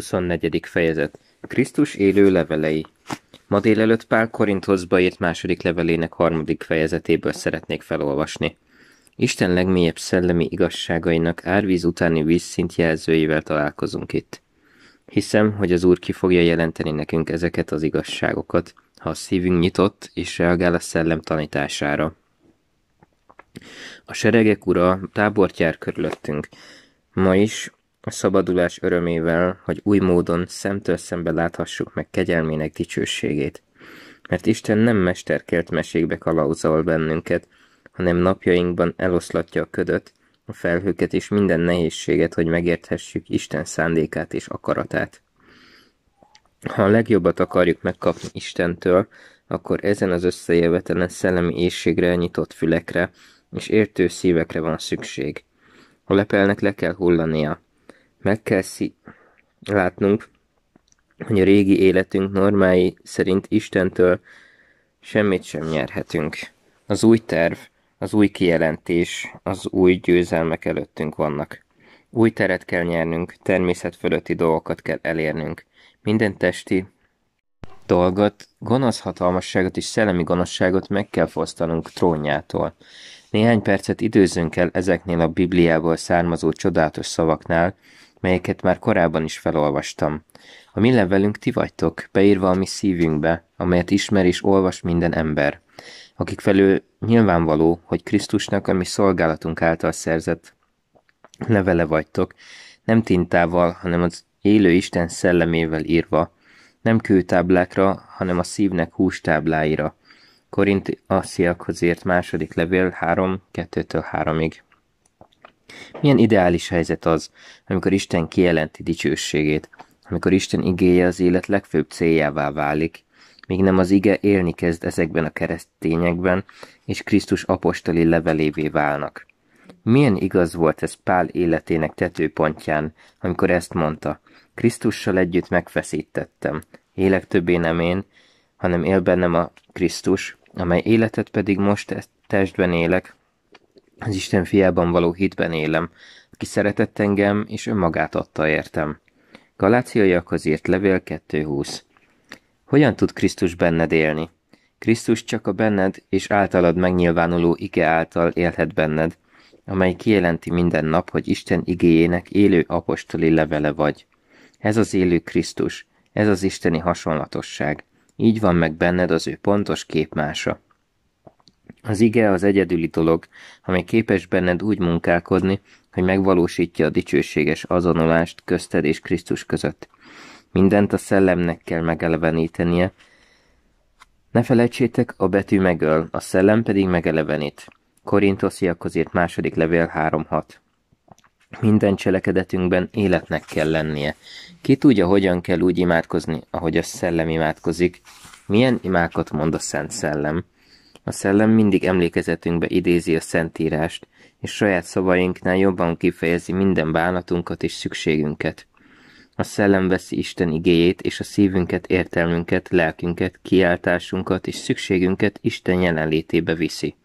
24. fejezet Krisztus élő levelei Ma délelőtt Pál Korinthozba írt második levelének harmadik fejezetéből szeretnék felolvasni. Isten legmélyebb szellemi igazságainak árvíz utáni vízszint jelzőivel találkozunk itt. Hiszem, hogy az Úr ki fogja jelenteni nekünk ezeket az igazságokat, ha a szívünk nyitott és reagál a szellem tanítására. A seregek ura tábortjár körülöttünk. Ma is a szabadulás örömével, hogy új módon szemtől szembe láthassuk meg kegyelmének dicsőségét. Mert Isten nem mesterkelt mesékbe kalauzol bennünket, hanem napjainkban eloszlatja a ködöt, a felhőket és minden nehézséget, hogy megérthessük Isten szándékát és akaratát. Ha a legjobbat akarjuk megkapni Istentől, akkor ezen az összejövetelen szellemi éjségre, nyitott fülekre és értő szívekre van szükség. A lepelnek le kell hullania, meg kell szí- látnunk, hogy a régi életünk normái szerint Istentől semmit sem nyerhetünk. Az új terv, az új kijelentés, az új győzelmek előttünk vannak. Új teret kell nyernünk, természet fölötti dolgokat kell elérnünk. Minden testi dolgot, gonosz hatalmasságot és szellemi gonoszságot meg kell fosztanunk trónjától. Néhány percet időzünk el ezeknél a Bibliából származó csodálatos szavaknál, melyeket már korábban is felolvastam. A mi levelünk ti vagytok, beírva a mi szívünkbe, amelyet ismer és olvas minden ember, akik felül nyilvánvaló, hogy Krisztusnak a mi szolgálatunk által szerzett levele vagytok, nem tintával, hanem az élő Isten szellemével írva, nem kőtáblákra, hanem a szívnek hústábláira. Korint a ért második levél 3, 2-től 3-ig. Milyen ideális helyzet az, amikor Isten kijelenti dicsőségét, amikor Isten igéje az élet legfőbb céljává válik, még nem az ige élni kezd ezekben a keresztényekben, és Krisztus apostoli levelévé válnak. Milyen igaz volt ez Pál életének tetőpontján, amikor ezt mondta, Krisztussal együtt megfeszítettem, élek többé nem én, hanem él bennem a Krisztus, amely életet pedig most testben élek, az Isten fiában való hitben élem, aki szeretett engem, és önmagát adta értem. Galáciaiakhoz írt levél 2.20 Hogyan tud Krisztus benned élni? Krisztus csak a benned és általad megnyilvánuló ige által élhet benned, amely kijelenti minden nap, hogy Isten igéjének élő apostoli levele vagy. Ez az élő Krisztus, ez az isteni hasonlatosság. Így van meg benned az ő pontos képmása. Az ige az egyedüli dolog, amely képes benned úgy munkálkodni, hogy megvalósítja a dicsőséges azonolást közted és Krisztus között. Mindent a szellemnek kell megelevenítenie. Ne felejtsétek, a betű megöl, a szellem pedig megelevenít. Korintosziakhoz azért második levél 3.6 Minden cselekedetünkben életnek kell lennie. Ki tudja, hogyan kell úgy imádkozni, ahogy a szellem imádkozik. Milyen imákat mond a Szent Szellem? A szellem mindig emlékezetünkbe idézi a Szentírást, és saját szavainknál jobban kifejezi minden bánatunkat és szükségünket. A szellem veszi Isten igéjét és a szívünket, értelmünket, lelkünket, kiáltásunkat és szükségünket Isten jelenlétébe viszi.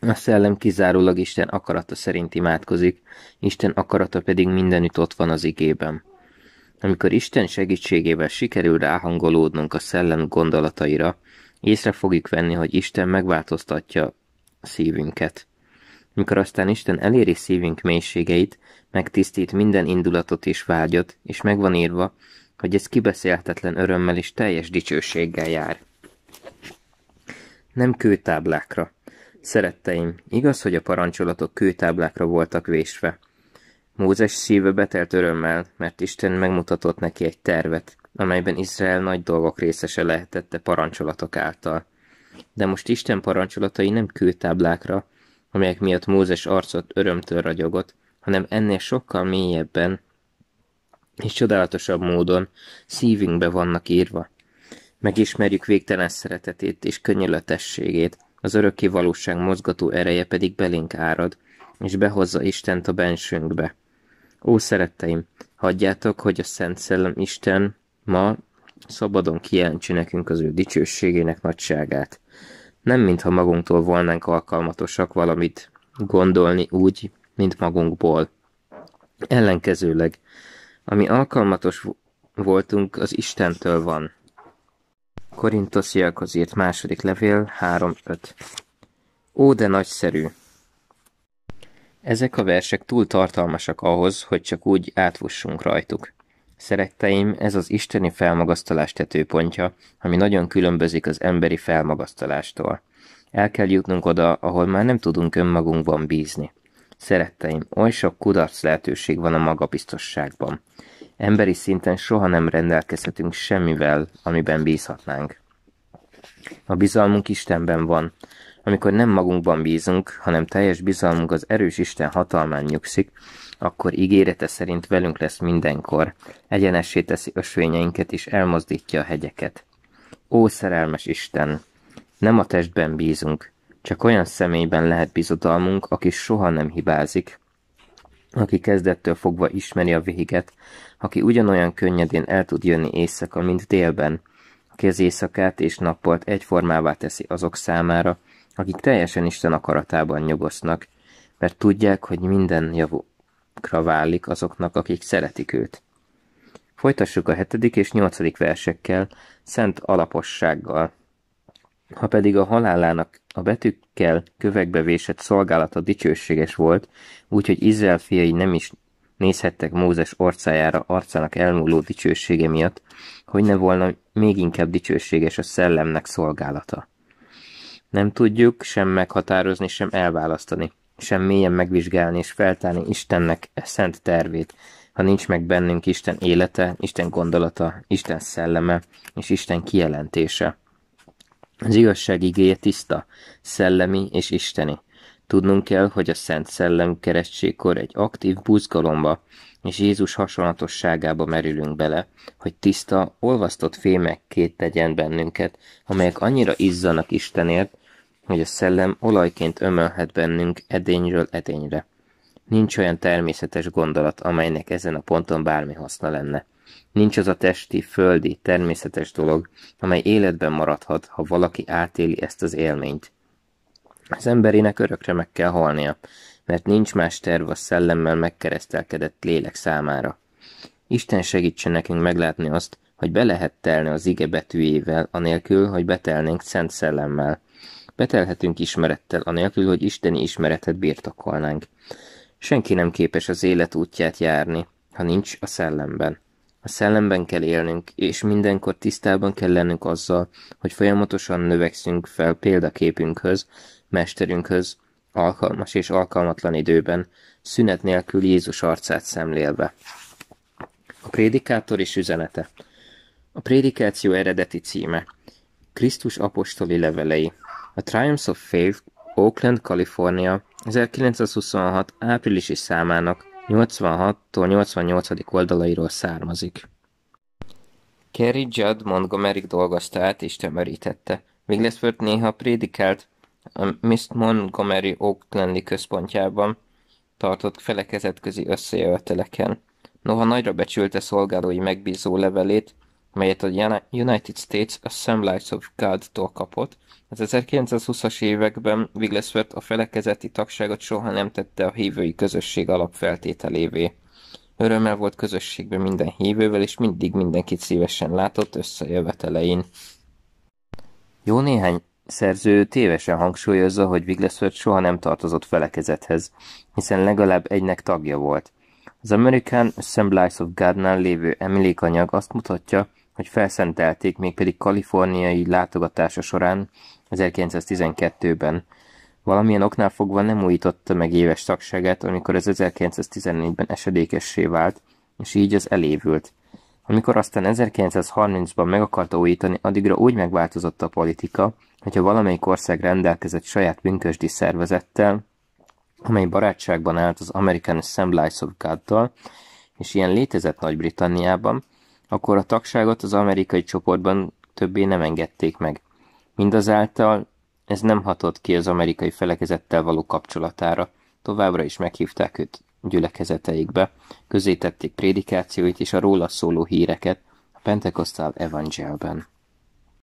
A szellem kizárólag Isten akarata szerint imádkozik, Isten akarata pedig mindenütt ott van az igében. Amikor Isten segítségével sikerül ráhangolódnunk a szellem gondolataira, Észre fogjuk venni, hogy Isten megváltoztatja szívünket. Mikor aztán Isten eléri szívünk mélységeit, megtisztít minden indulatot és vágyat, és megvan írva, hogy ez kibeszélhetetlen örömmel és teljes dicsőséggel jár. Nem kőtáblákra. Szeretteim, igaz, hogy a parancsolatok kőtáblákra voltak vésve. Mózes szíve betelt örömmel, mert Isten megmutatott neki egy tervet, amelyben Izrael nagy dolgok részese lehetette parancsolatok által. De most Isten parancsolatai nem kőtáblákra, amelyek miatt Mózes arcot örömtől ragyogott, hanem ennél sokkal mélyebben és csodálatosabb módon szívünkbe vannak írva. Megismerjük végtelen szeretetét és könyörletességét, az örökké valóság mozgató ereje pedig belénk árad, és behozza Istent a bensőnkbe. Ó, szeretteim, hagyjátok, hogy a Szent Szellem Isten Ma szabadon kijelentse nekünk az ő dicsőségének nagyságát. Nem mintha magunktól volnánk alkalmatosak valamit gondolni úgy, mint magunkból. Ellenkezőleg, ami alkalmatos voltunk, az Istentől van. Korintosziakhoz írt második levél 3.5 Ó, de nagyszerű! Ezek a versek túl tartalmasak ahhoz, hogy csak úgy átvussunk rajtuk. Szeretteim, ez az isteni felmagasztalás tetőpontja, ami nagyon különbözik az emberi felmagasztalástól. El kell jutnunk oda, ahol már nem tudunk önmagunkban bízni. Szeretteim, oly sok kudarc lehetőség van a magabiztosságban. Emberi szinten soha nem rendelkezhetünk semmivel, amiben bízhatnánk. A bizalmunk Istenben van. Amikor nem magunkban bízunk, hanem teljes bizalmunk az erős Isten hatalmán nyugszik, akkor ígérete szerint velünk lesz mindenkor, egyenessé teszi ösvényeinket és elmozdítja a hegyeket. Ó, szerelmes Isten! Nem a testben bízunk, csak olyan személyben lehet bizodalmunk, aki soha nem hibázik, aki kezdettől fogva ismeri a véget, aki ugyanolyan könnyedén el tud jönni éjszaka, mint délben, aki az éjszakát és nappalt egyformává teszi azok számára, akik teljesen Isten akaratában nyugosznak, mert tudják, hogy minden javul válik azoknak, akik szeretik őt. Folytassuk a hetedik és nyolcadik versekkel, szent alapossággal. Ha pedig a halálának a betűkkel kövekbe vésett szolgálata dicsőséges volt, úgyhogy Izrael fiai nem is nézhettek Mózes orcájára arcának elmúló dicsősége miatt, hogy ne volna még inkább dicsőséges a szellemnek szolgálata. Nem tudjuk sem meghatározni, sem elválasztani, sem mélyen megvizsgálni és feltárni Istennek e szent tervét, ha nincs meg bennünk Isten élete, Isten gondolata, Isten szelleme és Isten kijelentése. Az igazság igéje tiszta, szellemi és isteni. Tudnunk kell, hogy a Szent Szellem keresztségkor egy aktív buzgalomba és Jézus hasonlatosságába merülünk bele, hogy tiszta, olvasztott fémek két tegyen bennünket, amelyek annyira izzanak Istenért, hogy a szellem olajként ömölhet bennünk edényről edényre. Nincs olyan természetes gondolat, amelynek ezen a ponton bármi haszna lenne. Nincs az a testi, földi, természetes dolog, amely életben maradhat, ha valaki átéli ezt az élményt. Az emberének örökre meg kell halnia, mert nincs más terv a szellemmel megkeresztelkedett lélek számára. Isten segítsen nekünk meglátni azt, hogy be lehet telni az ige betűjével, anélkül, hogy betelnénk szent szellemmel, Vetelhetünk ismerettel, anélkül, hogy isteni ismeretet birtokolnánk. Senki nem képes az élet útját járni, ha nincs a szellemben. A szellemben kell élnünk, és mindenkor tisztában kell lennünk azzal, hogy folyamatosan növekszünk fel példaképünkhöz, mesterünkhöz, alkalmas és alkalmatlan időben, szünet nélkül Jézus arcát szemlélve. A prédikátor és üzenete. A prédikáció eredeti címe. Krisztus apostoli levelei. A Triumphs of Faith Oakland, Kalifornia 1926. áprilisi számának 86 88. oldalairól származik. Kerry Judd Montgomery dolgozta át és tömörítette. Wigglesworth néha prédikált a Miss Montgomery Oaklandi központjában tartott felekezetközi összejöveteleken. Noha nagyra becsülte szolgálói megbízó levelét, melyet a United States Assemblies of God-tól kapott. Az 1920-as években Wigglesworth a felekezeti tagságot soha nem tette a hívői közösség alapfeltételévé. Örömmel volt közösségben minden hívővel, és mindig mindenkit szívesen látott összejövetelein. Jó néhány szerző tévesen hangsúlyozza, hogy Wigglesworth soha nem tartozott felekezethez, hiszen legalább egynek tagja volt. Az American Assemblies of God-nál lévő emlékanyag azt mutatja, hogy felszentelték mégpedig kaliforniai látogatása során 1912-ben. Valamilyen oknál fogva nem újította meg éves tagságát, amikor ez 1914-ben esedékessé vált, és így az elévült. Amikor aztán 1930-ban meg akarta újítani, addigra úgy megváltozott a politika, hogyha valamelyik ország rendelkezett saját bünkösdi szervezettel, amely barátságban állt az American Assemblies of god és ilyen létezett Nagy-Britanniában, akkor a tagságot az amerikai csoportban többé nem engedték meg. Mindazáltal ez nem hatott ki az amerikai felekezettel való kapcsolatára. Továbbra is meghívták őt gyülekezeteikbe, közé tették prédikációit és a róla szóló híreket a Pentecostal Evangelben.